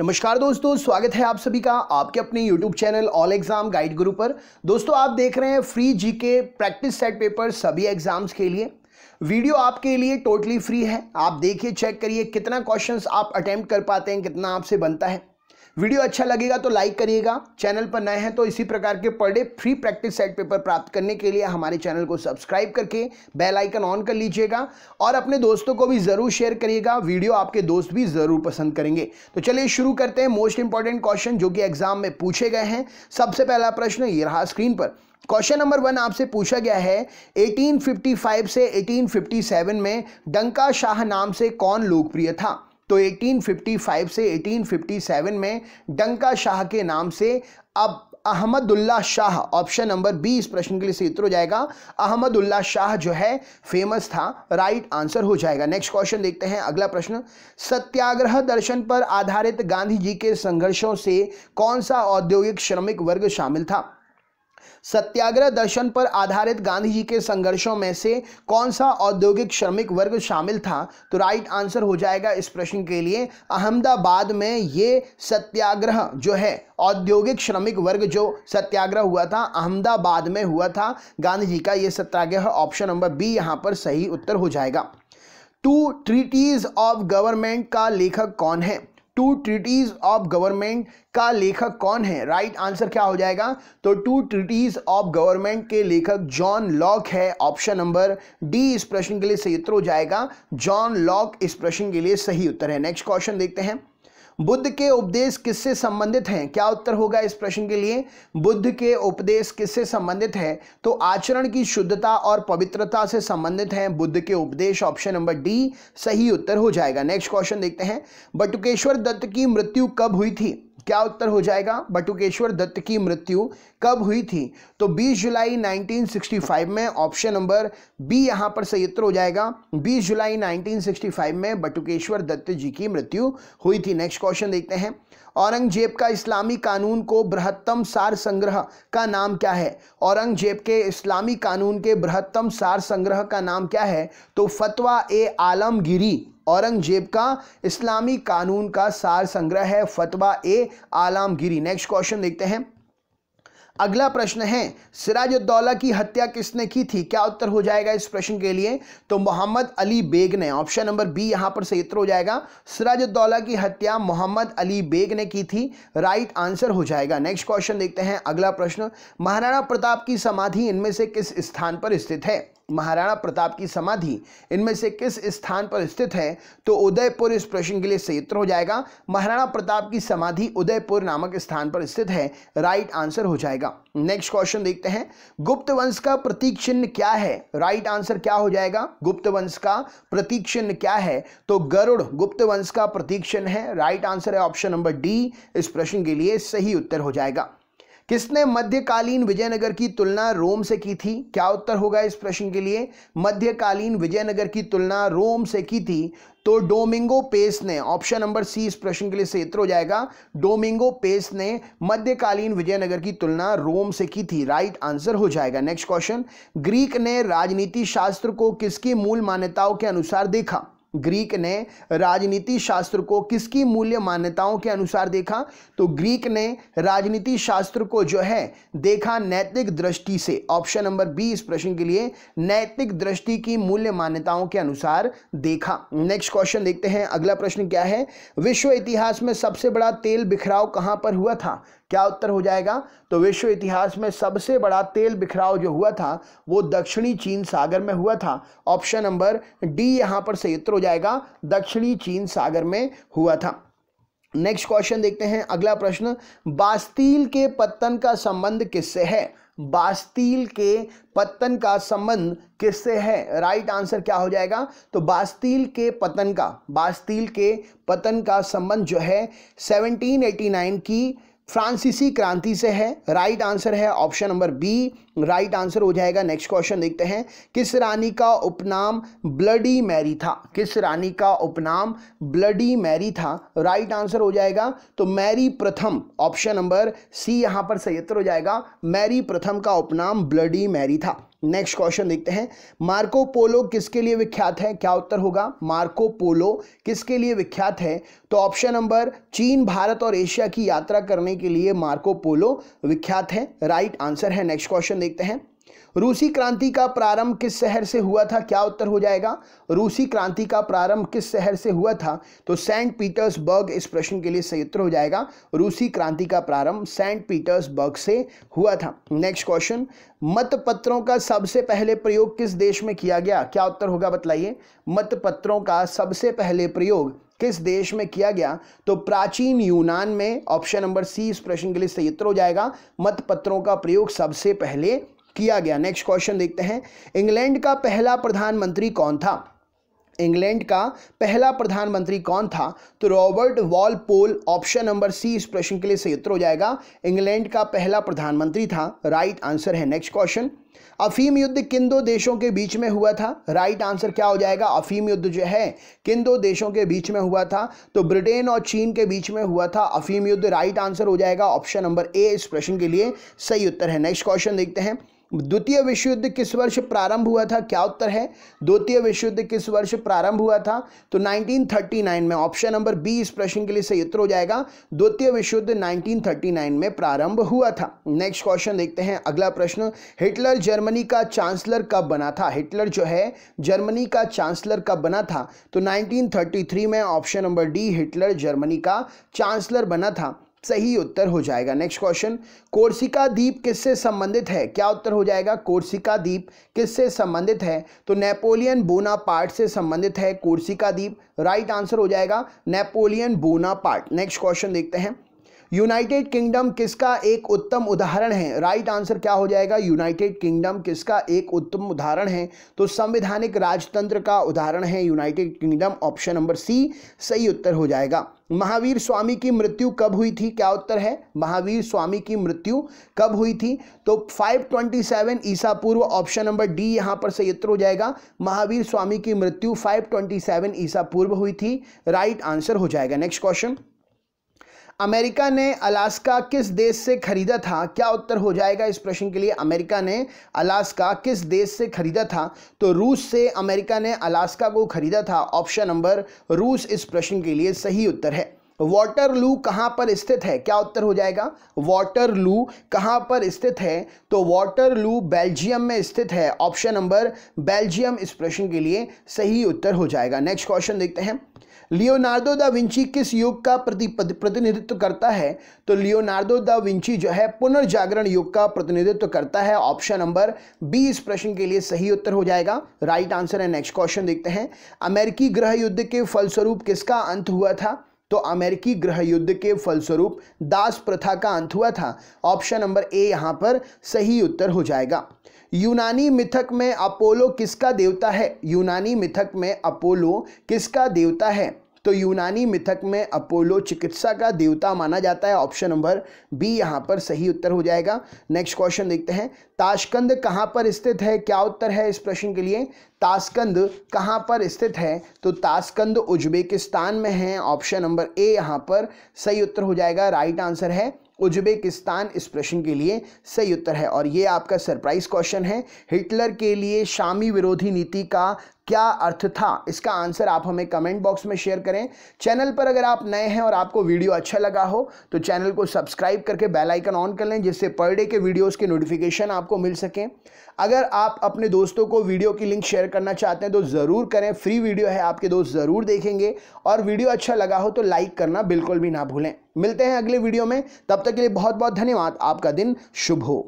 नमस्कार दोस्तों स्वागत है आप सभी का आपके अपने YouTube channel all exam guide guru पर दोस्तों आप देख रहे हैं free GK practice set paper सभी एग्जाम्स के लिए वीडियो आपके लिए टोटली फ्री है आप देखिए चेक करिए कितना क्वेश्चंस आप अटेम्प्ट कर पाते हैं कितना आपसे बनता है वीडियो अच्छा लगेगा तो लाइक करिएगा चैनल पर नए हैं तो इसी प्रकार के per day free practice set paper प्राप्त करने के लिए हमारे चैनल को सब्सक्राइब करके बेल आइकन ऑन कर लीजिएगा और अपने दोस्तों को भी ज़रूर शेयर करिएगा वीडियो आपके दोस्त भी ज़रूर पसंद करेंगे तो चलिए शुरू करते हैं मोस्ट इंपॉर्टेंट क्वेश्चन जो कि एग्जाम में पूछे गए हैं सबसे पहला प्रश्न ये रहा स्क्रीन पर क्वेश्चन नंबर वन आपसे पूछा गया है 1855 से 1857 में डंका शाह नाम से कौन लोकप्रिय था तो 1855 से 1857 में डंका शाह के नाम से अब Ahmadullah Shah option number B इस प्रश्न के लिए से हो जाएगा अहमदुल्ला शाह जो है फेमस था राइट आंसर हो जाएगा नेक्स्ट क्वेश्चन देखते हैं अगला प्रश्न सत्याग्रह दर्शन पर आधारित गांधी जी के संघर्षों से कौन सा औद्योगिक श्रमिक वर्ग शामिल था सत्याग्रह दर्शन पर आधारित गांधी जी के संघर्षों में से कौन सा औद्योगिक श्रमिक वर्ग शामिल था तो राइट आंसर हो जाएगा इस प्रश्न के लिए अहमदाबाद में ये सत्याग्रह जो है औद्योगिक श्रमिक वर्ग जो सत्याग्रह हुआ था अहमदाबाद में हुआ था गांधी जी का ये सत्याग्रह ऑप्शन नंबर बी यहाँ पर सही उत्तर हो जाएगा टू ट्रीटीज ऑफ गवर्नमेंट का लेखक कौन है टू ट्रिटीज ऑफ गवर्नमेंट का लेखक कौन है राइट right आंसर क्या हो जाएगा तो टू ट्रिटीज ऑफ गवर्नमेंट के लेखक जॉन लॉक है ऑप्शन नंबर डी इस प्रश्न के लिए सही उत्तर हो जाएगा जॉन लॉक इस प्रश्न के लिए सही उत्तर है नेक्स्ट क्वेश्चन देखते हैं बुद्ध के उपदेश किससे संबंधित हैं क्या उत्तर होगा इस प्रश्न के लिए बुद्ध के उपदेश किससे संबंधित है तो आचरण की शुद्धता और पवित्रता से संबंधित हैं बुद्ध के उपदेश ऑप्शन नंबर डी सही उत्तर हो जाएगा नेक्स्ट क्वेश्चन देखते हैं बटुकेश्वर दत्त की मृत्यु कब हुई थी क्या उत्तर हो जाएगा बटुकेश्वर दत्त की मृत्यु कब हुई थी तो 20 जुलाई 1965 में ऑप्शन नंबर बी यहां पर सही उत्तर हो जाएगा 20 जुलाई 1965 में बटुकेश्वर दत्त जी की मृत्यु हुई थी नेक्स्ट क्वेश्चन देखते हैं औरंगजेब का इस्लामी कानून को बृहत्तम सार संग्रह का नाम क्या है औरंगजेब के इस्लामी कानून के बृहत्तम सार संग्रह का नाम क्या है तो फतवा ए आलमगिरी औरंगजेब का इस्लामी कानून का सार संग्रह है फतवा ए आलमगिरी नेक्स्ट क्वेश्चन देखते हैं अगला प्रश्न है सिराजुद्दौला की हत्या किसने की थी क्या उत्तर हो जाएगा इस प्रश्न के लिए तो मोहम्मद अली बेग ने ऑप्शन नंबर बी यहां पर सही उत्तर हो जाएगा सिराजुद्दौला की हत्या मोहम्मद अली बेग ने की थी राइट आंसर हो जाएगा नेक्स्ट क्वेश्चन देखते हैं अगला प्रश्न महाराणा प्रताप की समाधि इनमें से किस स्थान पर स्थित है महाराणा प्रताप की समाधि इनमें से किस स्थान पर स्थित है तो उदयपुर इस प्रश्न के लिए सही उत्तर हो जाएगा महाराणा प्रताप की समाधि उदयपुर नामक स्थान पर स्थित है राइट आंसर हो जाएगा नेक्स्ट क्वेश्चन देखते हैं गुप्त वंश का प्रतीक चिन्ह क्या है राइट आंसर क्या हो जाएगा गुप्त वंश का प्रतीक चिन्ह क्या है तो गरुड़ गुप्त वंश का प्रतीक चिन्ह है राइट आंसर है ऑप्शन नंबर डी इस प्रश्न के लिए सही उत्तर हो जाएगा किसने मध्यकालीन विजयनगर की तुलना रोम से की थी क्या उत्तर होगा इस प्रश्न के लिए मध्यकालीन विजयनगर की तुलना रोम से की थी तो डोमिंगो पेस ने ऑप्शन नंबर सी इस प्रश्न के लिए से हो जाएगा डोमिंगो पेस ने मध्यकालीन विजयनगर की तुलना रोम से की थी राइट आंसर हो जाएगा नेक्स्ट क्वेश्चन ग्रीक ने राजनीति शास्त्र को किसकी मूल मान्यताओं के अनुसार देखा ग्रीक ने राजनीति शास्त्र को किसकी मूल्य मान्यताओं के अनुसार देखा तो ग्रीक ने राजनीति शास्त्र को जो है देखा नैतिक दृष्टि से ऑप्शन नंबर बी इस प्रश्न के लिए नैतिक दृष्टि की मूल्य मान्यताओं के अनुसार देखा नेक्स्ट क्वेश्चन देखते हैं अगला प्रश्न क्या है विश्व इतिहास में सबसे बड़ा तेल बिखराव कहां पर हुआ था क्या उत्तर हो जाएगा तो विश्व इतिहास में सबसे बड़ा तेल बिखराव जो हुआ था वो दक्षिणी चीन सागर में हुआ था ऑप्शन नंबर डी यहां पर सही उत्तर हो जाएगा दक्षिणी चीन सागर में हुआ था नेक्स्ट क्वेश्चन देखते हैं अगला प्रश्न बास्तील के पत्तन का संबंध किससे है बास्तील के पतन का संबंध किससे है राइट right आंसर क्या हो जाएगा तो बास्तील के पतन का बास्तील के पतन का संबंध जो है 1789 की फ्रांसीसी क्रांति से है राइट आंसर है option number B right answer हो जाएगा नेक्स्ट क्वेश्चन देखते हैं किस रानी का उपनाम ब्लडी मैरी था किस रानी का उपनाम ब्लडी मैरी था राइट आंसर हो जाएगा तो मैरी प्रथम ऑप्शन नंबर सी यहां पर सही उत्तर हो जाएगा मैरी प्रथम का उपनाम ब्लडी मैरी था नेक्स्ट क्वेश्चन देखते हैं मार्को पोलो किसके लिए विख्यात है क्या उत्तर होगा मार्को पोलो किसके लिए विख्यात है तो ऑप्शन नंबर चीन भारत और एशिया की यात्रा करने के लिए मार्को पोलो विख्यात है राइट आंसर है नेक्स्ट क्वेश्चन देखते हैं रूसी क्रांति का प्रारंभ किस शहर से हुआ था क्या उत्तर हो जाएगा रूसी क्रांति का प्रारंभ किस शहर से हुआ था तो सेंट पीटर्सबर्ग इस प्रश्न के लिए सही उत्तर हो जाएगा रूसी क्रांति का प्रारंभ सेंट पीटर्सबर्ग से हुआ था नेक्स्ट क्वेश्चन मत पत्रों का सबसे पहले प्रयोग किस देश में किया गया क्या उत्तर होगा बतलाइए पत्रों का सबसे पहले प्रयोग किस देश में किया गया तो प्राचीन यूनान में ऑप्शन नंबर सी इस प्रश्न के लिए सही उत्तर हो जाएगा मत पत्रों का प्रयोग सबसे पहले किया गया नेक्स्ट क्वेश्चन देखते हैं इंग्लैंड का पहला प्रधानमंत्री कौन था इंग्लैंड का पहला प्रधानमंत्री कौन था तो Robert Walpole option number C इस प्रश्न के लिए सही उत्तर हो जाएगा इंग्लैंड का पहला प्रधानमंत्री था राइट आंसर है नेक्स्ट क्वेश्चन अफीम युद्ध किन दो देशों के बीच में हुआ था राइट आंसर क्या हो जाएगा अफीम युद्ध जो है किन दो देशों के बीच में हुआ था तो ब्रिटेन और चीन के बीच में हुआ था अफीम युद्ध राइट आंसर हो जाएगा ऑप्शन नंबर ए इस प्रश्न के लिए सही उत्तर है नेक्स्ट क्वेश्चन देखते हैं द्वितीय विश्व युद्ध किस वर्ष प्रारंभ हुआ था क्या उत्तर है द्वितीय विश्व युद्ध किस वर्ष प्रारंभ हुआ था तो 1939 में ऑप्शन नंबर बी इस प्रश्न के लिए सही उत्तर हो जाएगा द्वितीय विश्व युद्ध 1939 में प्रारंभ हुआ था नेक्स्ट क्वेश्चन देखते हैं अगला प्रश्न हिटलर जर्मनी का चांसलर कब बना था हिटलर जो है जर्मनी का चांसलर कब बना था तो नाइनटीन में option number D Hitler Germany का चांसलर बना था सही उत्तर हो जाएगा नेक्स्ट क्वेश्चन कोर्सिका द्वीप किससे संबंधित है क्या उत्तर हो जाएगा कोर्सिका द्वीप किससे संबंधित है तो नेपोलियन बोना पार्ट से संबंधित है कोर्सिका द्वीप राइट आंसर हो जाएगा नेपोलियन बोना पार्ट नेक्स्ट क्वेश्चन देखते हैं यूनाइटेड किंगडम किसका एक उत्तम उदाहरण है राइट आंसर क्या हो जाएगा यूनाइटेड किंगडम किसका एक उत्तम उदाहरण है तो संवैधानिक राजतंत्र का उदाहरण है United Kingdom option number C सही उत्तर हो जाएगा महावीर स्वामी की मृत्यु कब हुई थी क्या उत्तर है महावीर स्वामी की मृत्यु कब हुई थी तो 527 ईसा पूर्व ऑप्शन नंबर डी यहां पर सही उत्तर हो जाएगा महावीर स्वामी की मृत्यु 527 ईसा पूर्व हुई थी राइट आंसर हो जाएगा नेक्स्ट क्वेश्चन अमेरिका ने अलास्का किस देश से खरीदा था क्या उत्तर हो जाएगा इस प्रश्न के लिए अमेरिका ने अलास्का किस देश से खरीदा था तो रूस से अमेरिका ने अलास्का को खरीदा था ऑप्शन नंबर रूस इस प्रश्न के लिए सही उत्तर है वाटरलू कहां पर स्थित है क्या उत्तर हो जाएगा वाटरलू कहां पर स्थित है तो वाटरलू बेल्जियम में स्थित है ऑप्शन नंबर बेल्जियम इस प्रश्न के लिए सही उत्तर हो जाएगा नेक्स्ट क्वेश्चन देखते हैं लियोनार्डो दा विंची किस युग का प्रति प्रतिनिधित्व करता है तो लियोनार्डो दा विंची जो है पुनर्जागरण युग का प्रतिनिधित्व करता है ऑप्शन नंबर बी इस प्रश्न के लिए सही उत्तर हो जाएगा राइट आंसर है नेक्स्ट क्वेश्चन देखते हैं अमेरिकी ग्रह युद्ध के फलस्वरूप किसका अंत हुआ था तो अमेरिकी ग्रह युद्ध के फलस्वरूप दास प्रथा का अंत हुआ था ऑप्शन नंबर ए यहाँ पर सही उत्तर हो जाएगा यूनानी मिथक में अपोलो किसका देवता है यूनानी मिथक में अपोलो किसका देवता है तो यूनानी मिथक में अपोलो चिकित्सा का देवता माना जाता है ऑप्शन नंबर बी यहाँ पर सही उत्तर हो जाएगा नेक्स्ट क्वेश्चन देखते हैं ताशकंद कहाँ पर स्थित है क्या उत्तर है इस प्रश्न के लिए ताशकंद कहाँ पर स्थित है तो ताशकंद उज्बेकिस्तान में है ऑप्शन नंबर ए यहाँ पर सही उत्तर हो जाएगा राइट आंसर है उज्बेकिस्तान इस प्रश्न के लिए सही उत्तर है और ये आपका सरप्राइज क्वेश्चन है हिटलर के लिए शामी विरोधी नीति का क्या अर्थ था इसका आंसर आप हमें कमेंट बॉक्स में शेयर करें चैनल पर अगर आप नए हैं और आपको वीडियो अच्छा लगा हो तो चैनल को सब्सक्राइब करके बेल आइकन ऑन कर लें जिससे पर डे के वीडियोज के नोटिफिकेशन आप आपको मिल सकें अगर आप अपने दोस्तों को वीडियो की लिंक शेयर करना चाहते हैं तो ज़रूर करें फ्री वीडियो है आपके दोस्त ज़रूर देखेंगे और वीडियो अच्छा लगा हो तो लाइक करना बिल्कुल भी ना भूलें मिलते हैं अगले वीडियो में तब तक के लिए बहुत बहुत धन्यवाद आपका दिन शुभ हो